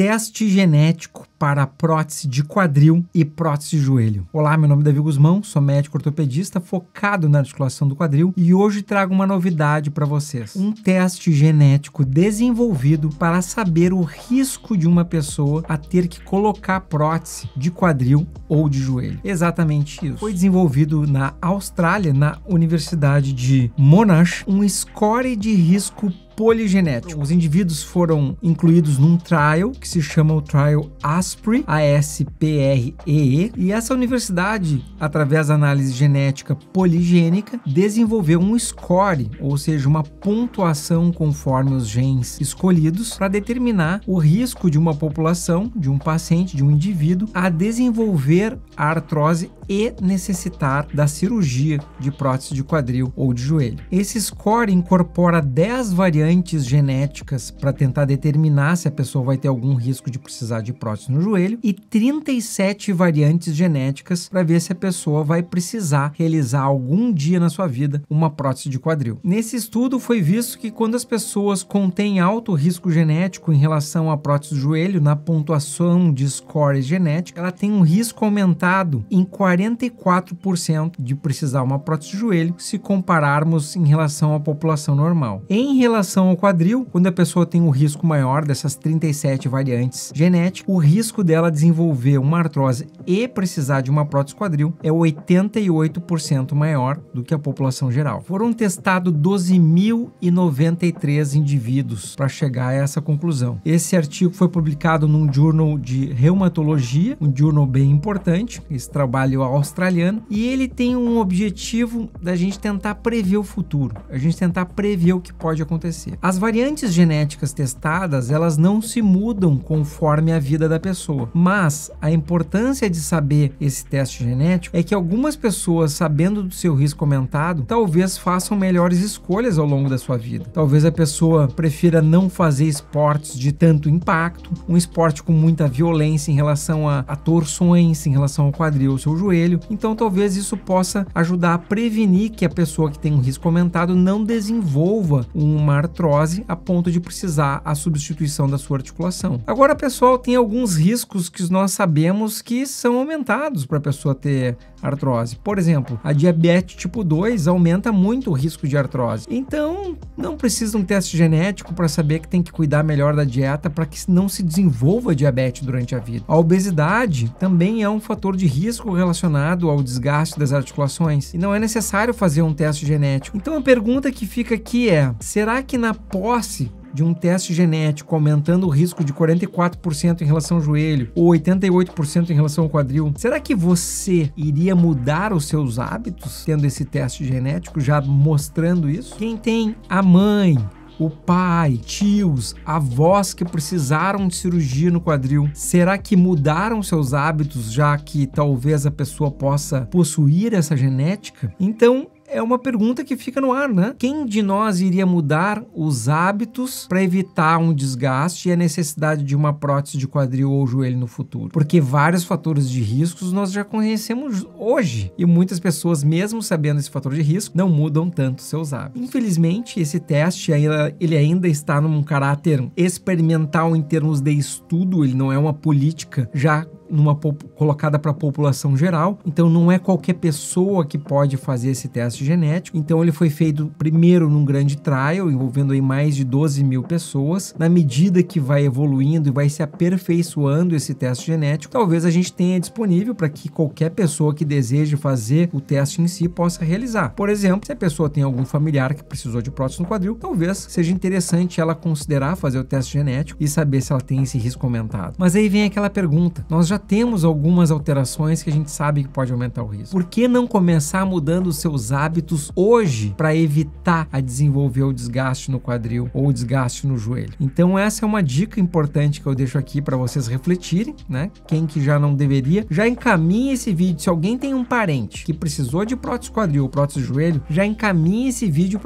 teste genético para prótese de quadril e prótese de joelho. Olá, meu nome é Davi Guzmão, sou médico ortopedista focado na articulação do quadril e hoje trago uma novidade para vocês. Um teste genético desenvolvido para saber o risco de uma pessoa a ter que colocar prótese de quadril ou de joelho. Exatamente isso. Foi desenvolvido na Austrália, na Universidade de Monash, um score de risco poligenético. Os indivíduos foram incluídos num trial que se chama o Trial ASPRE, A-S-P-R-E-E, e essa universidade, através da análise genética poligênica, desenvolveu um score, ou seja, uma pontuação conforme os genes escolhidos, para determinar o risco de uma população, de um paciente, de um indivíduo, a desenvolver a artrose e necessitar da cirurgia de prótese de quadril ou de joelho. Esse score incorpora 10 variantes genéticas para tentar determinar se a pessoa vai ter algum risco de precisar de prótese no joelho e 37 variantes genéticas para ver se a pessoa vai precisar realizar algum dia na sua vida uma prótese de quadril. Nesse estudo foi visto que quando as pessoas contêm alto risco genético em relação à prótese do joelho na pontuação de scores genética, ela tem um risco aumentado em 40 44% de precisar uma prótese de joelho se compararmos em relação à população normal. Em relação ao quadril, quando a pessoa tem um risco maior dessas 37 variantes genéticas, o risco dela desenvolver uma artrose e precisar de uma prótese quadril é 88% maior do que a população geral. Foram testados 12.093 indivíduos para chegar a essa conclusão. Esse artigo foi publicado num journal de reumatologia, um journal bem importante. Esse trabalho australiano, e ele tem um objetivo da gente tentar prever o futuro, a gente tentar prever o que pode acontecer. As variantes genéticas testadas, elas não se mudam conforme a vida da pessoa, mas a importância de saber esse teste genético é que algumas pessoas, sabendo do seu risco aumentado, talvez façam melhores escolhas ao longo da sua vida. Talvez a pessoa prefira não fazer esportes de tanto impacto, um esporte com muita violência em relação a, a torções, em relação ao quadril ou seu joelho, joelho, então talvez isso possa ajudar a prevenir que a pessoa que tem um risco aumentado não desenvolva uma artrose a ponto de precisar a substituição da sua articulação. Agora, pessoal, tem alguns riscos que nós sabemos que são aumentados para a pessoa ter artrose. Por exemplo, a diabetes tipo 2 aumenta muito o risco de artrose. Então, não precisa um teste genético para saber que tem que cuidar melhor da dieta para que não se desenvolva diabetes durante a vida. A obesidade também é um fator de risco relacionado relacionado ao desgaste das articulações e não é necessário fazer um teste genético. Então a pergunta que fica aqui é: será que na posse de um teste genético aumentando o risco de 44% em relação ao joelho ou 88% em relação ao quadril, será que você iria mudar os seus hábitos tendo esse teste genético já mostrando isso? Quem tem a mãe, o pai, tios, avós que precisaram de cirurgia no quadril? Será que mudaram seus hábitos já que talvez a pessoa possa possuir essa genética? Então, é uma pergunta que fica no ar, né? Quem de nós iria mudar os hábitos para evitar um desgaste e a necessidade de uma prótese de quadril ou joelho no futuro? Porque vários fatores de riscos nós já conhecemos hoje e muitas pessoas, mesmo sabendo esse fator de risco, não mudam tanto seus hábitos. Infelizmente, esse teste ele ainda está num caráter experimental em termos de estudo, ele não é uma política já numa colocada para a população geral. Então não é qualquer pessoa que pode fazer esse teste genético. Então ele foi feito primeiro num grande trial envolvendo aí mais de 12 mil pessoas. Na medida que vai evoluindo e vai se aperfeiçoando esse teste genético, talvez a gente tenha disponível para que qualquer pessoa que deseje fazer o teste em si possa realizar. Por exemplo, se a pessoa tem algum familiar que precisou de prótese no quadril, talvez seja interessante ela considerar fazer o teste genético e saber se ela tem esse risco aumentado. Mas aí vem aquela pergunta: nós já temos algumas alterações que a gente sabe que pode aumentar o risco. Por que não começar mudando os seus hábitos hoje para evitar a desenvolver o desgaste no quadril ou o desgaste no joelho? Então essa é uma dica importante que eu deixo aqui para vocês refletirem, né? Quem que já não deveria, já encaminhe esse vídeo. Se alguém tem um parente que precisou de prótese quadril ou prótese joelho, já encaminhe esse vídeo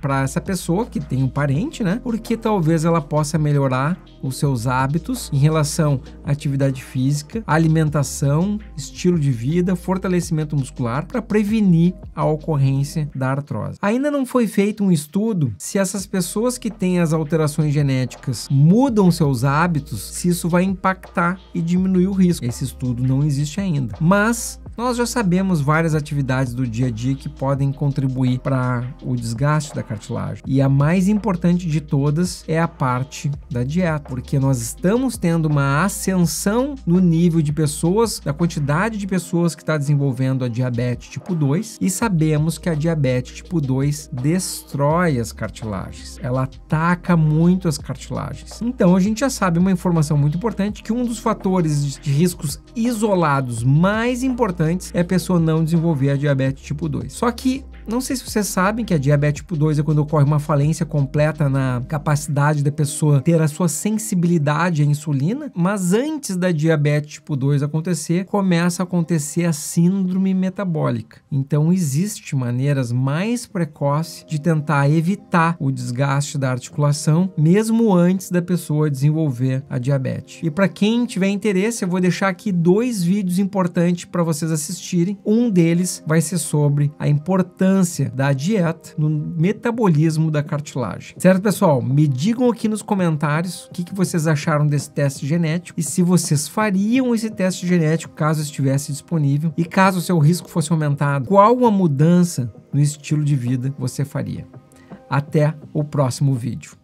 para essa pessoa que tem um parente, né? Porque talvez ela possa melhorar os seus hábitos em relação à atividade física física, alimentação, estilo de vida, fortalecimento muscular para prevenir a ocorrência da artrose. Ainda não foi feito um estudo se essas pessoas que têm as alterações genéticas mudam seus hábitos, se isso vai impactar e diminuir o risco. Esse estudo não existe ainda. Mas nós já sabemos várias atividades do dia a dia que podem contribuir para o desgaste da cartilagem. E a mais importante de todas é a parte da dieta, porque nós estamos tendo uma ascensão no nível nível de pessoas, da quantidade de pessoas que está desenvolvendo a diabetes tipo 2 e sabemos que a diabetes tipo 2 destrói as cartilagens, ela ataca muito as cartilagens. Então a gente já sabe uma informação muito importante que um dos fatores de riscos isolados mais importantes é a pessoa não desenvolver a diabetes tipo 2. Só que não sei se vocês sabem que a diabetes tipo 2 é quando ocorre uma falência completa na capacidade da pessoa ter a sua sensibilidade à insulina, mas antes da diabetes tipo 2 acontecer, começa a acontecer a síndrome metabólica. Então existe maneiras mais precoces de tentar evitar o desgaste da articulação, mesmo antes da pessoa desenvolver a diabetes. E para quem tiver interesse, eu vou deixar aqui dois vídeos importantes para vocês assistirem. Um deles vai ser sobre a importância importância da dieta no metabolismo da cartilagem. Certo, pessoal? Me digam aqui nos comentários o que, que vocês acharam desse teste genético e se vocês fariam esse teste genético caso estivesse disponível e caso o seu risco fosse aumentado, qual a mudança no estilo de vida você faria. Até o próximo vídeo.